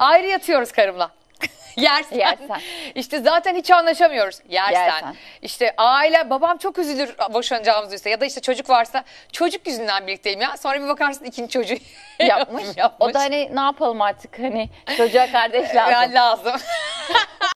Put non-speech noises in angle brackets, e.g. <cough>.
Ayrı yatıyoruz karımla. <laughs> Yersen. Yersen. İşte zaten hiç anlaşamıyoruz. Yersen. Yersen. İşte aile babam çok üzülür boşanacağımız duysa ya da işte çocuk varsa çocuk yüzünden birlikteyim ya. Sonra bir bakarsın ikinci çocuğu yapmış. <laughs> yapmış. O da hani ne yapalım artık hani çocuğa kardeş lazım. Ben lazım.